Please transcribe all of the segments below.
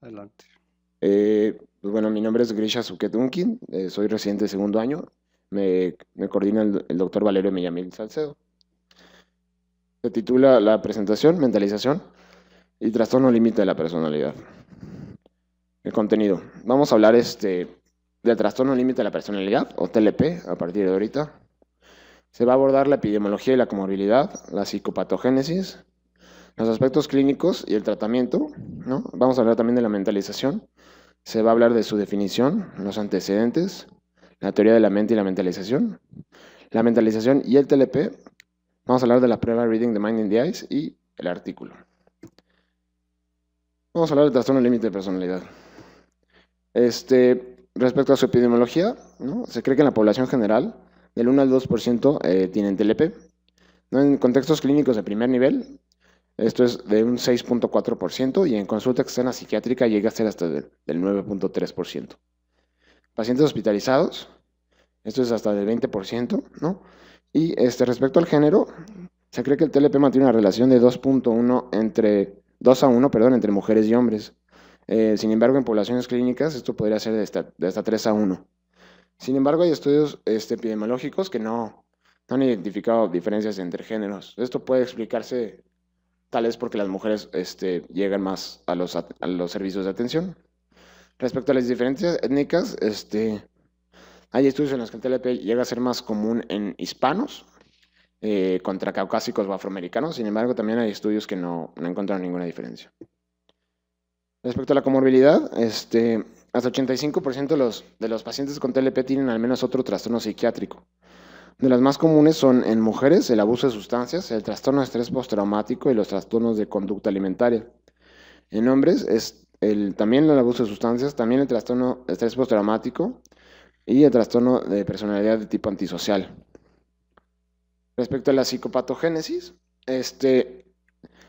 Adelante. Eh, pues bueno, mi nombre es Grisha Suketunkin, eh, soy residente de segundo año, me, coordina el, doctor Valerio Millamil Salcedo. Se titula La presentación, mentalización y trastorno límite de la personalidad. El contenido. Vamos a hablar este, del trastorno límite de la personalidad, o TLP, a partir de ahorita. Se va a abordar la epidemiología y la comorbilidad, la psicopatogénesis, los aspectos clínicos y el tratamiento. ¿no? Vamos a hablar también de la mentalización. Se va a hablar de su definición, los antecedentes, la teoría de la mente y la mentalización. La mentalización y el TLP Vamos a hablar de la prueba Reading the Mind in the Eyes y el artículo. Vamos a hablar del trastorno límite de personalidad. Este, respecto a su epidemiología, se cree que en la población general, del 1 al 2% eh, tienen TLP. ¿No? En contextos clínicos de primer nivel, esto es de un 6.4% y en consulta externa psiquiátrica llega a ser hasta del, del 9.3%. Pacientes hospitalizados, esto es hasta del 20%, ¿no? Y este, respecto al género, se cree que el TLP mantiene una relación de 2.1 entre 2 a 1, perdón, entre mujeres y hombres. Eh, sin embargo, en poblaciones clínicas esto podría ser de hasta, 3 a 1. Sin embargo, hay estudios este, epidemiológicos que no, han identificado diferencias entre géneros. Esto puede explicarse tal vez porque las mujeres este, llegan más a los, a los servicios de atención. Respecto a las diferencias étnicas, este, hay estudios en los que el TLP llega a ser más común en hispanos eh, contra caucásicos o afroamericanos, sin embargo también hay estudios que no, encuentran ninguna diferencia. Respecto a la comorbilidad, este, hasta 85% de los, pacientes con TLP tienen al menos otro trastorno psiquiátrico. De las más comunes son en mujeres el abuso de sustancias, el trastorno de estrés postraumático y los trastornos de conducta alimentaria. En hombres es el, también el abuso de sustancias, también el trastorno de estrés postraumático, y el trastorno de personalidad de tipo antisocial. Respecto a la psicopatogénesis, este,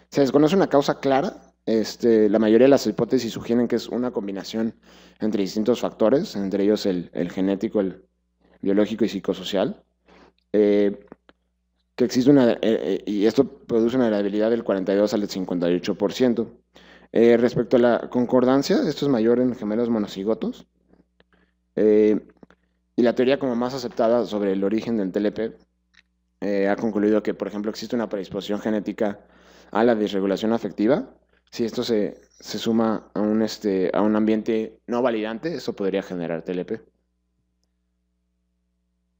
se desconoce una causa clara. Este, la mayoría de las hipótesis sugieren que es una combinación entre distintos factores, entre ellos el, genético, el biológico y psicosocial. Eh, que existe una, eh, eh, y esto produce una variabilidad del 42 al 58%. respecto a la concordancia, esto es mayor en gemelos monocigotos. Y la teoría como más aceptada sobre el origen del TLP eh, ha concluido que, por ejemplo, existe una predisposición genética a la desregulación afectiva. Si esto se, suma a un, este, a un ambiente no validante, eso podría generar TLP.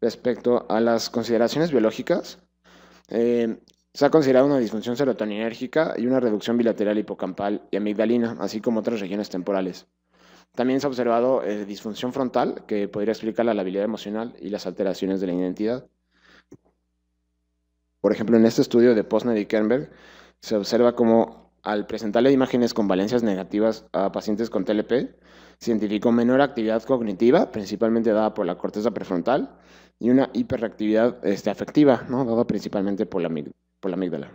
Respecto a las consideraciones biológicas, eh, se ha considerado una disfunción serotoninérgica y una reducción bilateral hipocampal y amigdalina, así como otras regiones temporales. También se ha observado eh, disfunción frontal, que podría explicar la labilidad emocional y las alteraciones de la identidad. Por ejemplo, en este estudio de Posner y Kernberg, se observa como al presentarle imágenes con valencias negativas a pacientes con TLP, se identificó menor actividad cognitiva, principalmente dada por la corteza prefrontal, y una hiperactividad este, afectiva, ¿no? dada principalmente por la, por la amígdala.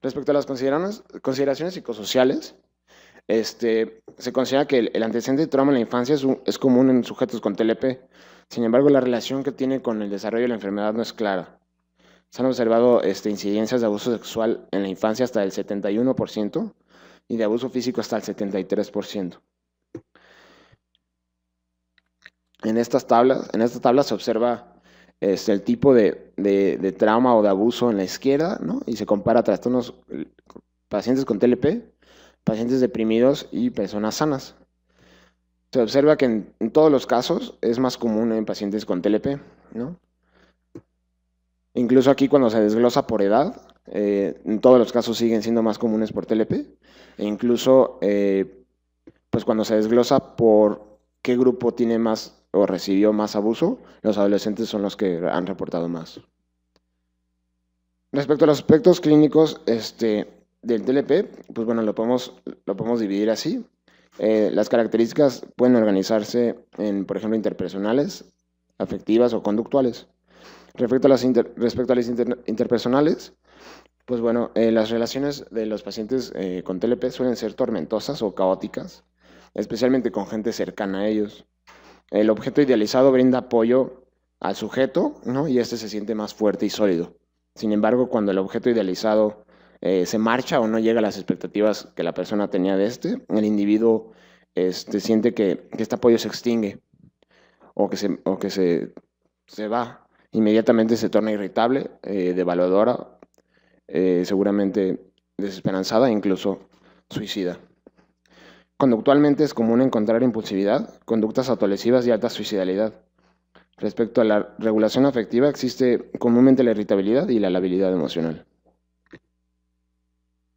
Respecto a las consideraciones psicosociales, este, se considera que el, antecedente de trauma en la infancia es, común en sujetos con TLP. Sin embargo, la relación que tiene con el desarrollo de la enfermedad no es clara. Se han observado este, incidencias de abuso sexual en la infancia hasta el 71% y de abuso físico hasta el 73%. En estas tablas, en estas tablas se observa este, el tipo de, trauma o de abuso en la izquierda ¿no? y se compara trastornos eh, pacientes con TLP pacientes deprimidos y personas sanas. Se observa que en, todos los casos es más común en pacientes con TLP, ¿no? Incluso aquí cuando se desglosa por edad, eh, en todos los casos siguen siendo más comunes por TLP, e incluso eh, pues cuando se desglosa por qué grupo tiene más o recibió más abuso, los adolescentes son los que han reportado más. Respecto a los aspectos clínicos, este, del TLP, pues bueno, lo podemos, lo podemos dividir así. Eh, las características pueden organizarse en, por ejemplo, interpersonales, afectivas o conductuales. Respecto a las, respecto a las interpersonales, pues bueno, eh, las relaciones de los pacientes eh, con TLP suelen ser tormentosas o caóticas, especialmente con gente cercana a ellos. El objeto idealizado brinda apoyo al sujeto, ¿no? Y este se siente más fuerte y sólido. Sin embargo, cuando el objeto idealizado eh, se marcha o no llega a las expectativas que la persona tenía de este, el individuo este, siente que, este apoyo se extingue o que se, va. Inmediatamente se torna irritable, eh, devaluadora, eh, seguramente desesperanzada e incluso suicida. Conductualmente es común encontrar impulsividad, conductas autolesivas y alta suicidalidad. Respecto a la regulación afectiva, existe comúnmente la irritabilidad y la labilidad emocional.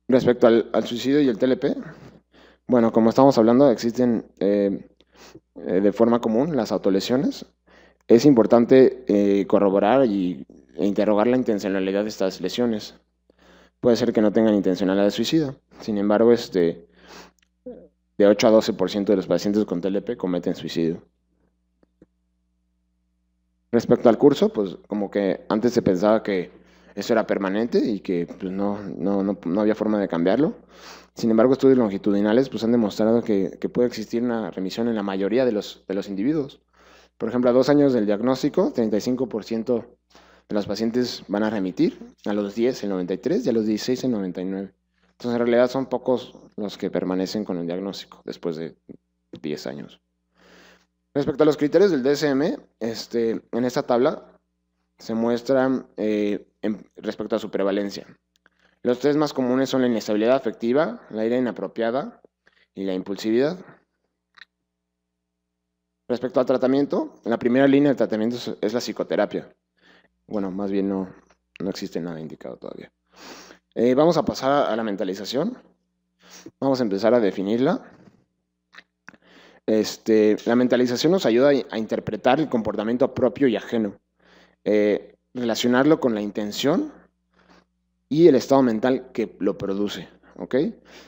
Respecto al, suicidio y el TLP, bueno, como estamos hablando, existen eh, eh, de forma común las autolesiones. Es importante eh, corroborar y, e interrogar la intencionalidad de estas lesiones. Puede ser que no tengan intencionalidad de suicidio, Sin embargo, este, de 8 a 12% de los pacientes con TLP cometen suicidio. Respecto al curso, pues como que antes se pensaba que eso era permanente y que pues, no, no, había forma de cambiarlo. Sin embargo, estudios longitudinales pues, han demostrado que, puede existir una remisión en la mayoría de los, de los individuos. Por ejemplo, a dos años del diagnóstico, 35% de los pacientes van a remitir, a los 10 en 93 y a los 16 en 99. Entonces, en realidad son pocos los que permanecen con el diagnóstico después de 10 años. Respecto a los criterios del DSM, este, en esta tabla se muestran eh, respecto a su prevalencia. Los tres más comunes son la inestabilidad afectiva, la ira inapropiada y la impulsividad. Respecto al tratamiento, la primera línea de tratamiento es la psicoterapia. Bueno, más bien no, no existe nada indicado todavía. Eh, vamos a pasar a la mentalización. Vamos a empezar a definirla. Este, la mentalización nos ayuda a interpretar el comportamiento propio y ajeno eh, relacionarlo con la intención y el estado mental que lo produce. ¿Ok?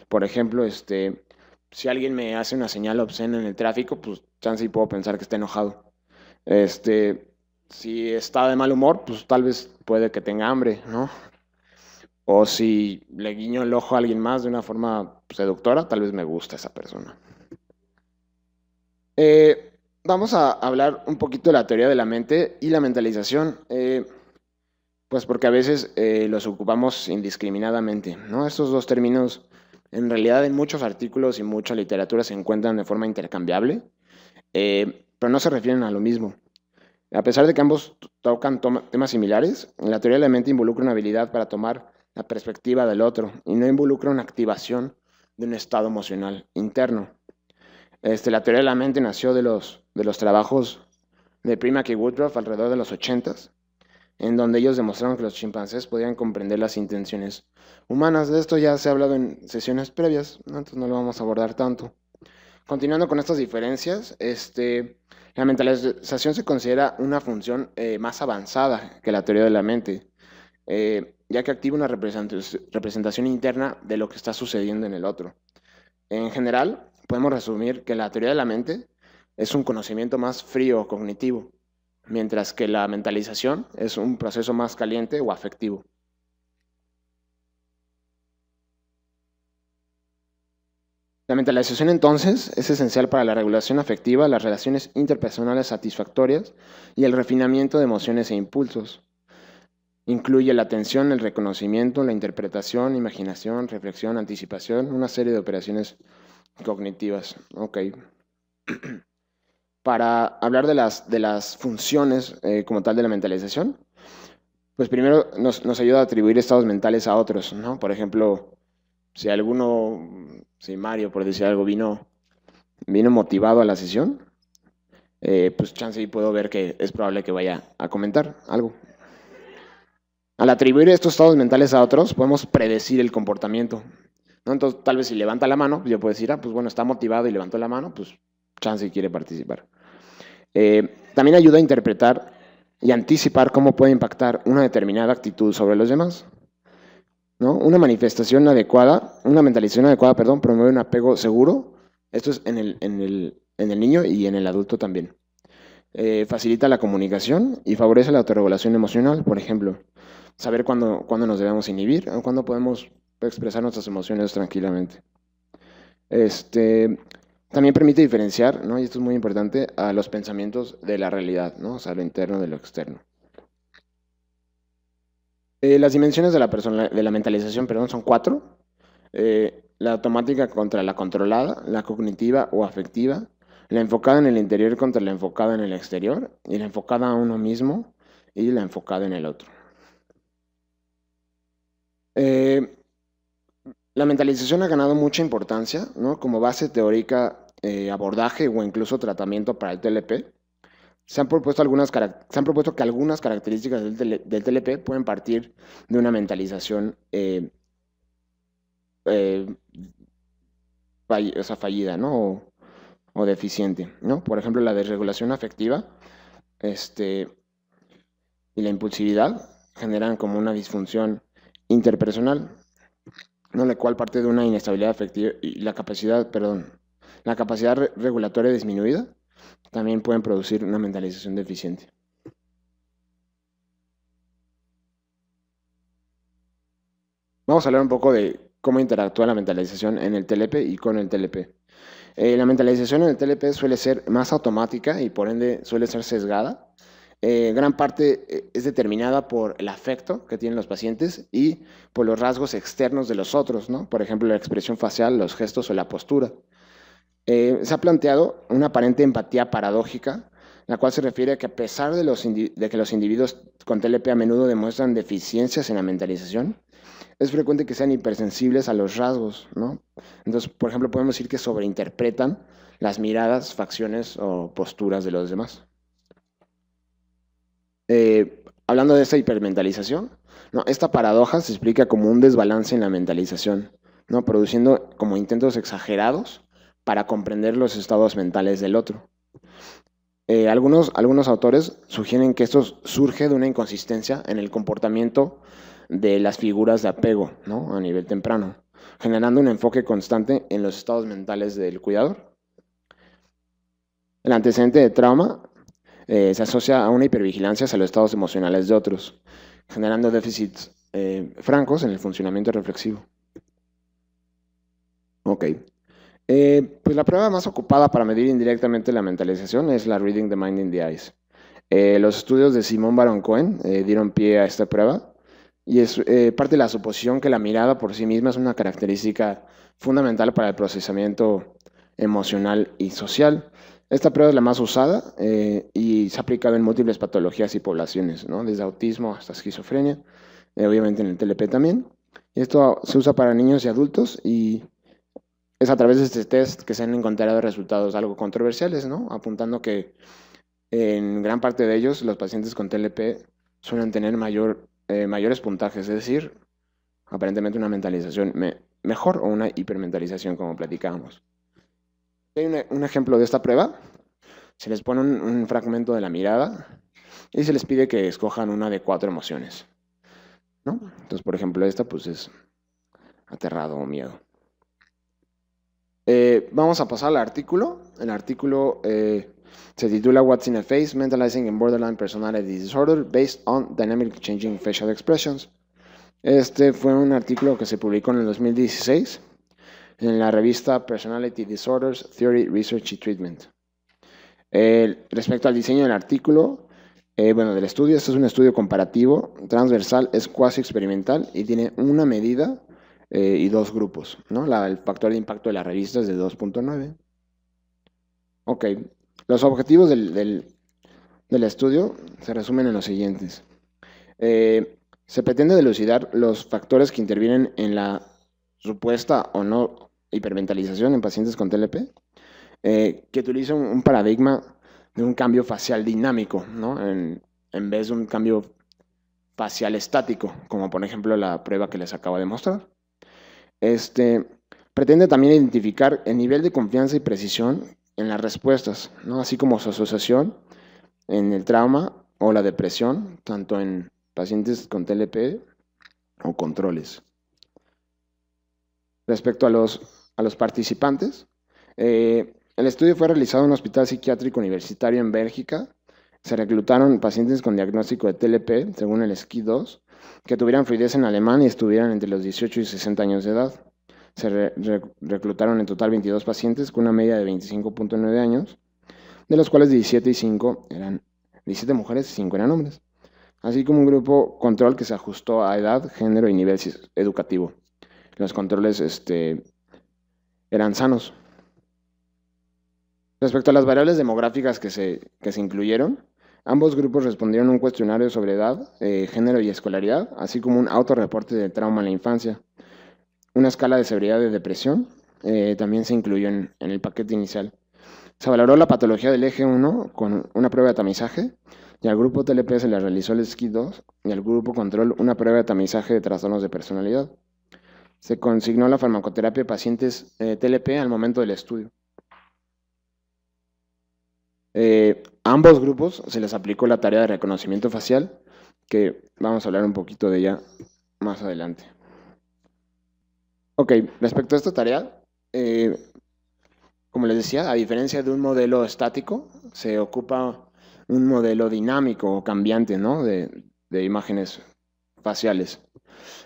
Por ejemplo, este, si alguien me hace una señal obscena en el tráfico, pues chance y puedo pensar que está enojado. Este, si está de mal humor, pues tal vez puede que tenga hambre, ¿no? O si le guiño el ojo a alguien más de una forma seductora, tal vez me gusta esa persona. Eh, vamos a hablar un poquito de la teoría de la mente y la mentalización, eh, pues porque a veces eh, los ocupamos indiscriminadamente, ¿no? Estos dos términos, en realidad en muchos artículos y mucha literatura se encuentran de forma intercambiable, eh, pero no se refieren a lo mismo. A pesar de que ambos tocan temas similares, la teoría de la mente involucra una habilidad para tomar la perspectiva del otro y no involucra una activación de un estado emocional interno. Este, la teoría de la mente nació de los de los trabajos de Prima y Woodruff alrededor de los 80, en donde ellos demostraron que los chimpancés podían comprender las intenciones humanas. De esto ya se ha hablado en sesiones previas, entonces no lo vamos a abordar tanto. Continuando con estas diferencias, este, la mentalización se considera una función eh, más avanzada que la teoría de la mente, eh, ya que activa una representación interna de lo que está sucediendo en el otro. En general, podemos resumir que la teoría de la mente es un conocimiento más frío, cognitivo, mientras que la mentalización es un proceso más caliente o afectivo. La mentalización entonces es esencial para la regulación afectiva, las relaciones interpersonales satisfactorias y el refinamiento de emociones e impulsos. Incluye la atención, el reconocimiento, la interpretación, imaginación, reflexión, anticipación, una serie de operaciones cognitivas. Okay. para hablar de las, de las funciones eh, como tal de la mentalización, pues primero nos, ayuda a atribuir estados mentales a otros, Por ejemplo, si alguno, si Mario, por decir algo, vino, vino motivado a la sesión, eh, pues chance y puedo ver que es probable que vaya a comentar algo. Al atribuir estos estados mentales a otros, podemos predecir el comportamiento. Entonces, tal vez si levanta la mano, yo puedo decir, ah, pues bueno, está motivado y levantó la mano, pues chance quiere participar. Eh, también ayuda a interpretar y anticipar cómo puede impactar una determinada actitud sobre los demás. ¿No? Una manifestación adecuada, una mentalización adecuada, perdón, promueve un apego seguro. Esto es en el, niño y en el adulto también. Eh, facilita la comunicación y favorece la autorregulación emocional, por ejemplo, saber cuándo, cuándo nos debemos inhibir o cuándo podemos expresar nuestras emociones tranquilamente. Este, también permite diferenciar, ¿no? y esto es muy importante, a los pensamientos de la realidad, ¿no? o sea, lo interno de lo externo. Eh, las dimensiones de la, persona, de la mentalización perdón, son cuatro. Eh, la automática contra la controlada, la cognitiva o afectiva, la enfocada en el interior contra la enfocada en el exterior, y la enfocada a uno mismo y la enfocada en el otro. Eh, la mentalización ha ganado mucha importancia como base teórica, eh, abordaje o incluso tratamiento para el TLP. Se han, propuesto algunas, se han propuesto que algunas características del, TLP pueden partir de una mentalización eh, eh, fallida o, deficiente. Por ejemplo, la desregulación afectiva este, y la impulsividad generan como una disfunción interpersonal. ¿no? la cual parte de una inestabilidad efectiva y la capacidad, perdón, la capacidad regulatoria disminuida, también pueden producir una mentalización deficiente. Vamos a hablar un poco de cómo interactúa la mentalización en el TLP y con el TLP. Eh, la mentalización en el TLP suele ser más automática y por ende suele ser sesgada eh, gran parte eh, es determinada por el afecto que tienen los pacientes y por los rasgos externos de los otros, ¿no? Por ejemplo, la expresión facial, los gestos o la postura. Eh, se ha planteado una aparente empatía paradójica, la cual se refiere a que a pesar de, de que los individuos con TLP a menudo demuestran deficiencias en la mentalización, es frecuente que sean hipersensibles a los rasgos, ¿no? Entonces, por ejemplo, podemos decir que sobreinterpretan las miradas, facciones o posturas de los demás. Eh, hablando de esta hipermentalización, esta paradoja se explica como un desbalance en la mentalización, ¿no? produciendo como intentos exagerados para comprender los estados mentales del otro. Eh, algunos, algunos autores sugieren que esto surge de una inconsistencia en el comportamiento de las figuras de apego a nivel temprano, generando un enfoque constante en los estados mentales del cuidador. El antecedente de trauma eh, se asocia a una hipervigilancia hacia los estados emocionales de otros, generando déficits eh, francos en el funcionamiento reflexivo. Ok. Eh, pues la prueba más ocupada para medir indirectamente la mentalización es la Reading the Mind in the Eyes. los estudios de Simón Baron Cohen dieron pie a esta prueba y es parte de la suposición que la mirada por sí misma es una característica fundamental para el procesamiento emocional y social. Esta prueba es la más usada eh, y se ha aplicado en múltiples patologías y poblaciones, desde autismo hasta esquizofrenia, eh, obviamente en el TLP también. Esto se usa para niños y adultos y es a través de este test que se han encontrado resultados algo controversiales, apuntando que en gran parte de ellos los pacientes con TLP suelen tener mayor, eh, mayores puntajes, es decir, aparentemente una mentalización mejor o una hipermentalización como platicábamos. Hay un, ejemplo de esta prueba. Se les pone un, fragmento de la mirada y se les pide que escojan una de cuatro emociones. Entonces, por ejemplo, esta pues es aterrado o miedo. Eh, vamos a pasar al artículo. El artículo eh, se titula What's in a Face, Mentalizing and Borderline Personality Disorder Based on Dynamic Changing Facial Expressions. Este fue un artículo que se publicó en el 2016 en la revista Personality Disorders, Theory, Research y Treatment. respecto al diseño del artículo, eh, bueno, del estudio, este es un estudio comparativo, transversal, es cuasi experimental y tiene una medida eh, y dos grupos. el factor de impacto de la revista es de 2.9. Ok, los objetivos del, del, estudio se resumen en los siguientes. Eh, se pretende delucidar los factores que intervienen en la supuesta o no hiperventalización en pacientes con TLP, eh, que utiliza un, paradigma de un cambio facial dinámico, ¿no? en, vez de un cambio facial estático, como por ejemplo la prueba que les acabo de mostrar. Este, pretende también identificar el nivel de confianza y precisión en las respuestas, ¿no? así como su asociación en el trauma o la depresión, tanto en pacientes con TLP o controles respecto a los, a los participantes. Eh, el estudio fue realizado en un hospital psiquiátrico universitario en Bélgica. Se reclutaron pacientes con diagnóstico de TLP, según el SKI-2, que tuvieran fluidez en alemán y estuvieran entre los 18 y 60 años de edad. Se reclutaron en total 22 pacientes con una media de 25.9 años, de los cuales 17 y 5 eran 17 mujeres y 5 eran hombres, así como un grupo control que se ajustó a edad, género y nivel educativo los controles este, eran sanos. Respecto a las variables demográficas que se, incluyeron, ambos grupos respondieron un cuestionario sobre edad, eh, género y escolaridad, así como un autorreporte de trauma en la infancia. Una escala de severidad de depresión eh, también se incluyó en, el paquete inicial. Se valoró la patología del eje 1 con una prueba de tamizaje y al grupo TLP se le realizó el SKI 2 y al grupo control una prueba de tamizaje de trastornos de personalidad se consignó la farmacoterapia de pacientes eh, TLP al momento del estudio. a eh, ambos grupos se les aplicó la tarea de reconocimiento facial, que vamos a hablar un poquito de ella más adelante. Ok, respecto a esta tarea, eh, como les decía, a diferencia de un modelo estático, se ocupa un modelo dinámico o cambiante de, de imágenes faciales.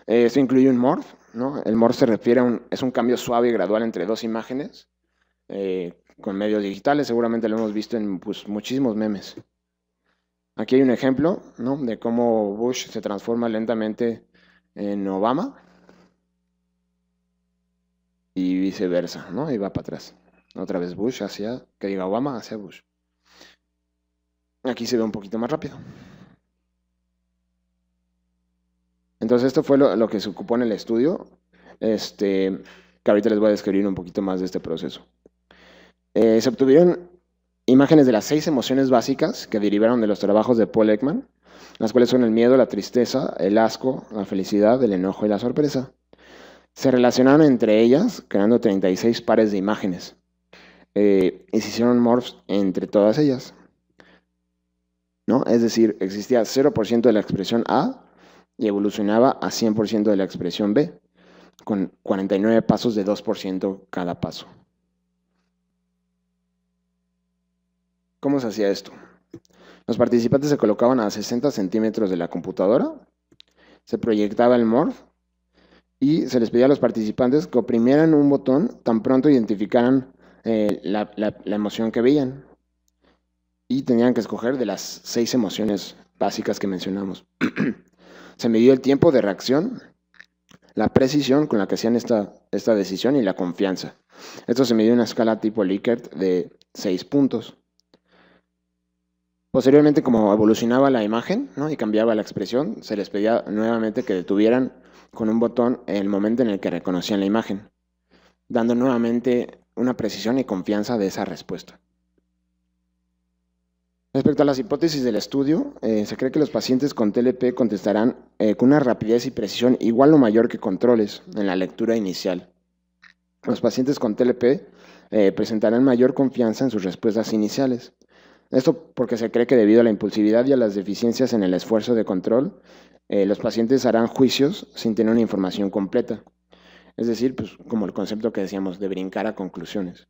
Esto incluye un morph, el morse se refiere a un, es un cambio suave y gradual entre dos imágenes eh, con medios digitales, seguramente lo hemos visto en pues, muchísimos memes. Aquí hay un ejemplo de cómo Bush se transforma lentamente en Obama y viceversa, ¿no? Y va para atrás. Otra vez Bush hacia, que diga Obama hacia Bush. Aquí se ve un poquito más rápido. Entonces esto fue lo, que se ocupó en el estudio, este, que ahorita les voy a describir un poquito más de este proceso. Eh, se obtuvieron imágenes de las seis emociones básicas que derivaron de los trabajos de Paul Ekman, las cuales son el miedo, la tristeza, el asco, la felicidad, el enojo y la sorpresa. Se relacionaron entre ellas, creando 36 pares de imágenes, eh, y se hicieron morphs entre todas ellas. ¿No? Es decir, existía 0% de la expresión A y evolucionaba a 100% de la expresión B, con 49 pasos de 2% cada paso. ¿Cómo se hacía esto? Los participantes se colocaban a 60 centímetros de la computadora, se proyectaba el morph y se les pedía a los participantes que oprimieran un botón tan pronto identificaran eh, la, la emoción que veían. Y tenían que escoger de las seis emociones básicas que mencionamos. se midió el tiempo de reacción, la precisión con la que hacían esta, esta decisión y la confianza. Esto se midió en una escala tipo Likert de 6 puntos. Posteriormente, como evolucionaba la imagen y cambiaba la expresión, se les pedía nuevamente que detuvieran con un botón el momento en el que reconocían la imagen, dando nuevamente una precisión y confianza de esa respuesta. Respecto a las hipótesis del estudio, eh, se cree que los pacientes con TLP contestarán eh, con una rapidez y precisión igual o mayor que controles en la lectura inicial. Los pacientes con TLP eh, presentarán mayor confianza en sus respuestas iniciales. Esto porque se cree que debido a la impulsividad y a las deficiencias en el esfuerzo de control, los pacientes harán juicios sin tener una información completa. Es decir, pues, como el concepto que decíamos de brincar a conclusiones.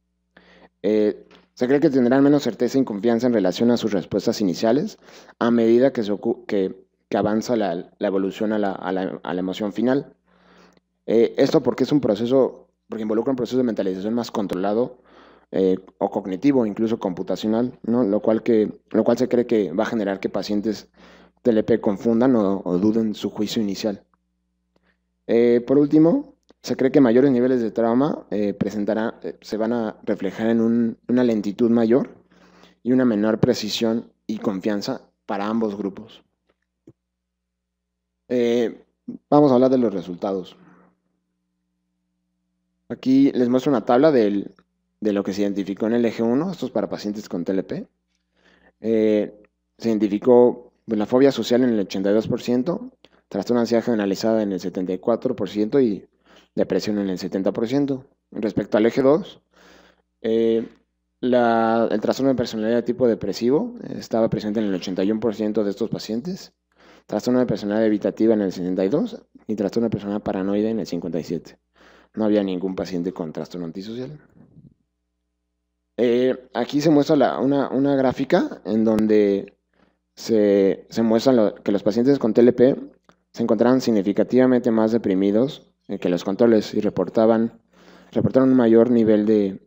Se cree que tendrán menos certeza y confianza en relación a sus respuestas iniciales a medida que, avanza la, evolución a la, emoción final. Eh, esto porque es un proceso, porque involucra un proceso de mentalización más controlado eh, o cognitivo, incluso computacional, ¿no? lo, cual se cree que va a generar que pacientes TLP confundan o, duden su juicio inicial. Eh, por último, se cree que mayores niveles de trauma eh, eh, se van a reflejar en una lentitud mayor y una menor precisión y confianza para ambos grupos. Eh, vamos a hablar de los resultados. Aquí les muestro una tabla de lo que se identificó en el eje 1, esto es para pacientes con TLP. se identificó la fobia social en el 82%, trastorno ansiedad generalizada en el 74% y depresión en el 70%. Respecto al eje 2, eh, el trastorno de personalidad de tipo depresivo estaba presente en el 81% de estos pacientes, trastorno de personalidad evitativa en el 62% y trastorno de personalidad paranoide en el 57%. No había ningún paciente con trastorno antisocial. Eh, aquí se muestra una, gráfica en donde se, se muestra que los pacientes con TLP se encontraban significativamente más deprimidos eh, que los controles y reportaban, reportaron un mayor nivel de,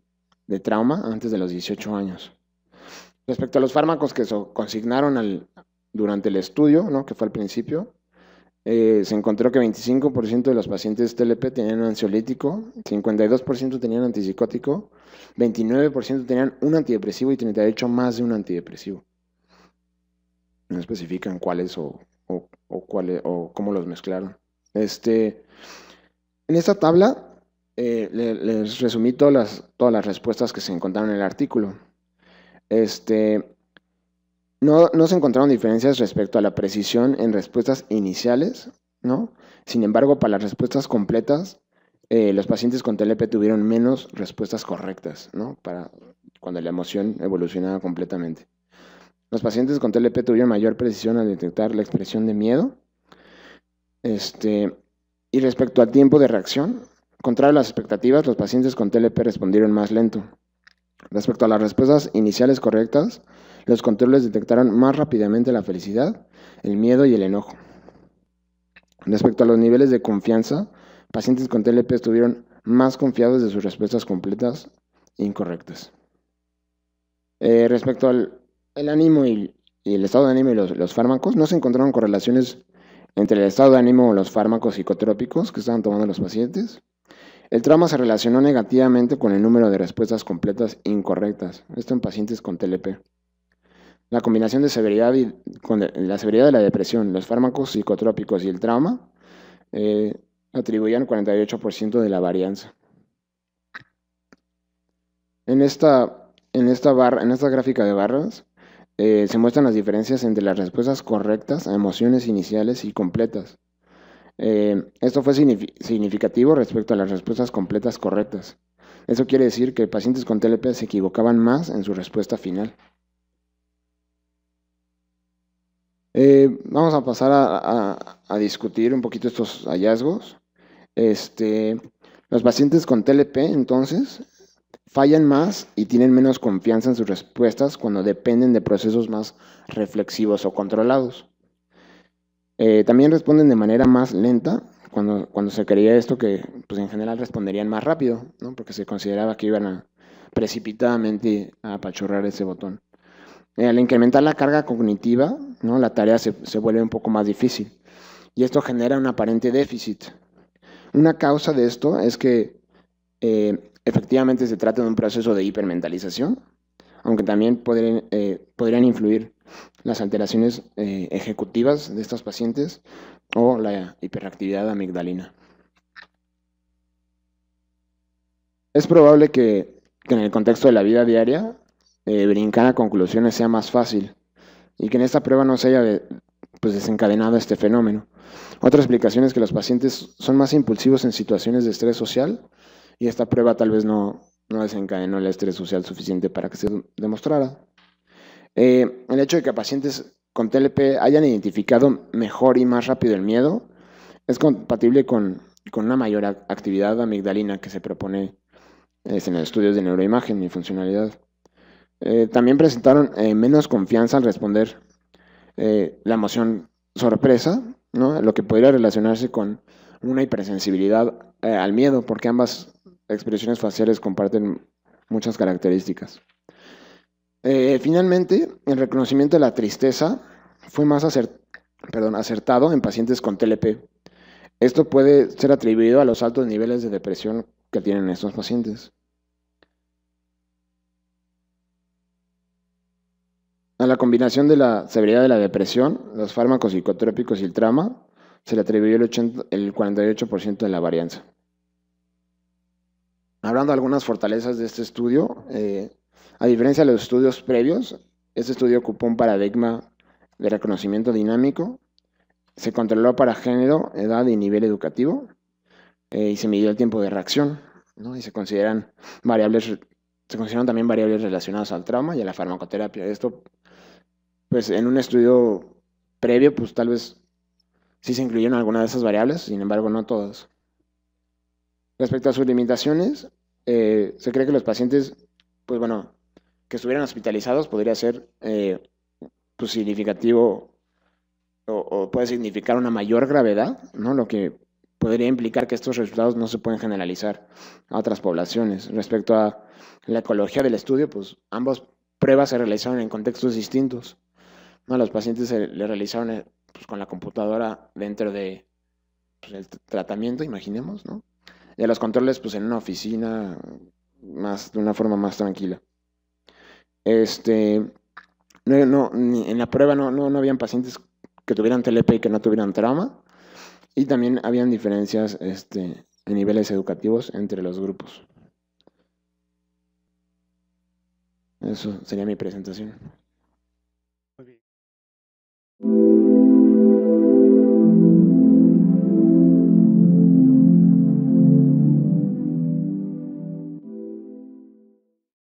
de trauma antes de los 18 años. Respecto a los fármacos que se consignaron al, durante el estudio, ¿no? que fue al principio, eh, se encontró que 25% de los pacientes TLP tenían ansiolítico, 52% tenían antipsicótico, 29% tenían un antidepresivo y 38% más de un antidepresivo. No especifican cuáles o, o, o, cuáles, o cómo los mezclaron. Este, en esta tabla eh, les resumí todas las, respuestas que se encontraron en el artículo. Este, no, se encontraron diferencias respecto a la precisión en respuestas iniciales, ¿no? Sin embargo, para las respuestas completas, eh, los pacientes con TLP tuvieron menos respuestas correctas, ¿no? Para cuando la emoción evolucionaba completamente. Los pacientes con TLP tuvieron mayor precisión al detectar la expresión de miedo. Este, y respecto al tiempo de reacción, contrario a las expectativas, los pacientes con TLP respondieron más lento. Respecto a las respuestas iniciales correctas, los controles detectaron más rápidamente la felicidad, el miedo y el enojo. Respecto a los niveles de confianza, pacientes con TLP estuvieron más confiados de sus respuestas completas e incorrectas. Eh, respecto al ánimo y, el estado de ánimo y los, los, fármacos, no se encontraron correlaciones entre el estado de ánimo o los fármacos psicotrópicos que estaban tomando los pacientes. El trauma se relacionó negativamente con el número de respuestas completas incorrectas, esto en pacientes con TLP. La combinación de severidad la severidad de la depresión, los fármacos psicotrópicos y el trauma eh, atribuían 48% de la varianza. En esta, en esta, barra, en esta gráfica de barras, eh, se muestran las diferencias entre las respuestas correctas a emociones iniciales y completas. Eh, esto fue significativo respecto a las respuestas completas correctas. Eso quiere decir que pacientes con TLP se equivocaban más en su respuesta final. Eh, vamos a pasar a, discutir un poquito estos hallazgos. Este, los pacientes con TLP, entonces, fallan más y tienen menos confianza en sus respuestas cuando dependen de procesos más reflexivos o controlados. Eh, también responden de manera más lenta cuando, cuando se creía esto que pues en general responderían más rápido, porque se consideraba que iban precipitadamente a apachurrar ese botón. Eh, al incrementar la carga cognitiva, ¿no? la tarea se, vuelve un poco más difícil y esto genera un aparente déficit. Una causa de esto es que eh, efectivamente se trata de un proceso de hipermentalización, aunque también eh, podrían, influir las alteraciones eh, ejecutivas de estos pacientes o la hiperactividad amigdalina. Es probable que, en el contexto de la vida diaria eh, brincar a conclusiones sea más fácil y que en esta prueba no se haya pues, desencadenado este fenómeno. Otra explicación es que los pacientes son más impulsivos en situaciones de estrés social y esta prueba tal vez no, desencadenó el estrés social suficiente para que se demostrara. Eh, el hecho de que pacientes con TLP hayan identificado mejor y más rápido el miedo es compatible con, una mayor actividad amigdalina que se propone en los estudios de neuroimagen y funcionalidad. Eh, también presentaron eh, menos confianza al responder la emoción sorpresa, lo que podría relacionarse con una hipersensibilidad al miedo, porque ambas expresiones faciales comparten muchas características. Eh, finalmente, el reconocimiento de la tristeza fue más acertado en pacientes con TLP. Esto puede ser atribuido a los altos niveles de depresión que tienen estos pacientes. A la combinación de la severidad de la depresión, los fármacos psicotrópicos y el trauma, se le atribuyó el 48% de la varianza. Hablando de algunas fortalezas de este estudio, eh, a diferencia de los estudios previos, este estudio ocupó un paradigma de reconocimiento dinámico, se controló para género, edad y nivel educativo, eh, y se midió el tiempo de reacción, ¿no? y se consideran variables, se consideran también variables relacionadas al trauma y a la farmacoterapia. Esto, pues en un estudio previo, pues tal vez sí se incluyeron algunas de esas variables, sin embargo no todas. Respecto a sus limitaciones, eh, se cree que los pacientes, pues bueno, que estuvieran hospitalizados podría ser eh, pues significativo o, puede significar una mayor gravedad, ¿no? Lo que podría implicar que estos resultados no se pueden generalizar a otras poblaciones. Respecto a la ecología del estudio, pues ambas pruebas se realizaron en contextos distintos. ¿no? Los pacientes se le realizaron eh, pues con la computadora dentro de pues, tratamiento, imaginemos, ¿no? de los controles, pues en una oficina, más, de una forma más tranquila. Este, no, en la prueba no, habían pacientes que tuvieran TLP y que no tuvieran trauma. Y también habían diferencias este, en niveles educativos entre los grupos. Eso sería mi presentación. Muy